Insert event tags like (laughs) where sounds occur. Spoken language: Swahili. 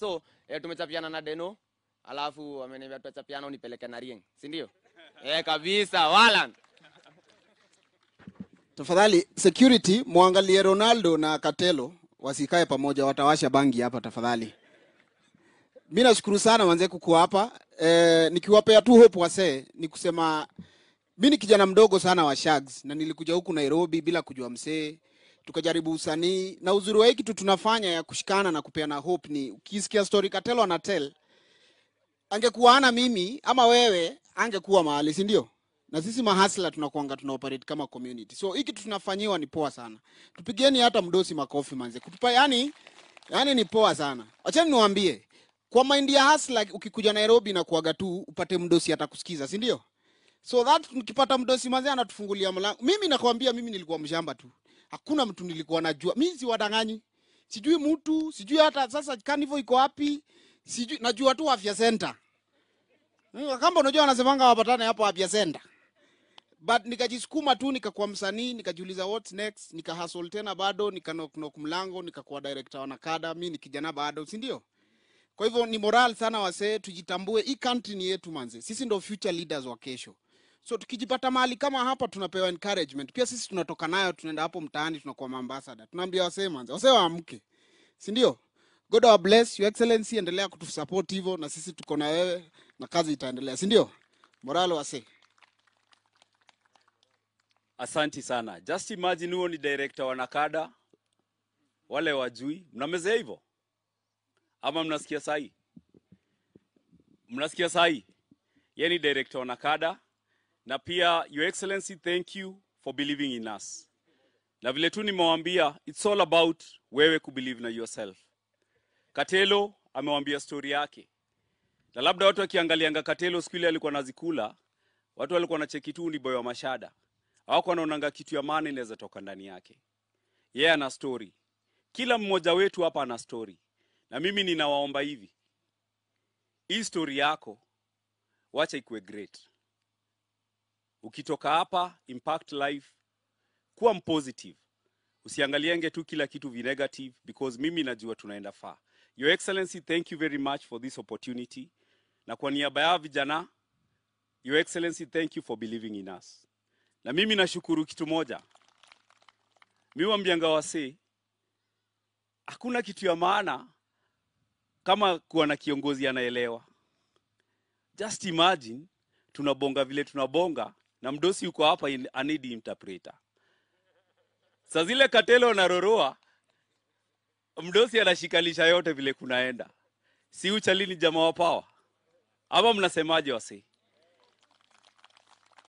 So eh, tumechapiana na Deno alafu ameniambia tuachapiana unipeleke na Rieng, si ndio? (laughs) Eh, kabisa Walan. Tafadhali security muangalie Ronaldo na Katelo wasikae pamoja, watawasha bangi hapa tafadhali. Mimi nashukuru sana wanze kukuwa hapa eh, nikiwapea tu hope wase, ni kusema mimi ni kijana mdogo sana wa Shags na nilikuja huku Nairobi bila kujua msee tukajaribu usanii, na uzuri wa hii kitu tunafanya ya kushikana na kupeana hope ni ukisikia story Katelo anatel, angekuwa ana mimi ama wewe, angekuwa mahali, si ndio? na sisi mahasla tunakuanga tuna operate kama community, so hiki tunafanyiwa ni poa sana. Tupigeni hata mdosi makofi manze, kutupa yani, yani ni poa sana. acheni niwaambie kwa mind ya hasla, ukikuja Nairobi na kuaga tu upate mdosi atakusikiza, si ndio? So that nikipata mdosi manze, anatufungulia mlango. Mimi nakwambia, mimi nilikuwa mshamba tu hakuna mtu nilikuwa najua. Mi si wadanganyi, sijui mtu, sijui hata sasa kanivo iko wapi, sijui najua tu afya senta. Kama unajua wanasemanga wapatane hapo afya senta. But nikajisukuma tu nikakuwa msanii, nikajiuliza what's next, nikahustle tena bado, nikanock knock mlango, nikakuwa director wa Nakada, mimi ni kijana bado, si ndio? Kwa hivyo ni moral sana wasee, tujitambue, hii country ni yetu manze. Sisi ndo future leaders wa kesho. So tukijipata mahali kama hapa, tunapewa encouragement pia. Sisi tunatoka nayo tunaenda hapo mtaani, tunakuwa maambasada, tunaambia wasee manza wasee waamke, si ndio? God bless your excellency, endelea kutusupport hivyo, na sisi tuko na wewe na kazi itaendelea, si ndio? Morale wasee. Asanti sana. Just imagine huo ni director wa Nakada, wale wajui, mnamezea hivyo ama mnasikia sahi? Mnasikia sahi? Yeye ni director wa Nakada na pia Your Excellency, thank you for believing in us. Na vile tu nimewaambia, it's all about wewe kubelieve na yourself. Katelo amewambia story yake, na labda watu wakiangalianga Katelo siku ile alikuwa nazikula, watu walikuwa na tu ni boy wa mashada, hawako wanaonanga kitu ya maana inaweza toka ndani yake. Yeye ana story, kila mmoja wetu hapa ana story, na mimi ninawaomba hivi, hii story yako wacha ikuwe great Ukitoka hapa Impact Life, kuwa mpositive, usiangalienge tu kila kitu vi negative, because mimi najua tunaenda far. Your Excellency, thank you very much for this opportunity, na kwa niaba ya vijana, Your Excellency, thank you for believing in us. Na mimi nashukuru kitu moja, miwambianga wase, hakuna kitu ya maana kama kuwa na kiongozi anaelewa. Just imagine tunabonga vile tunabonga na mdosi yuko hapa anidi interpreter. Sa zile katelo naroroa, mdosi anashikalisha yote vile kunaenda. Si Uchalini jamaa wa power ama mnasemaje wasee?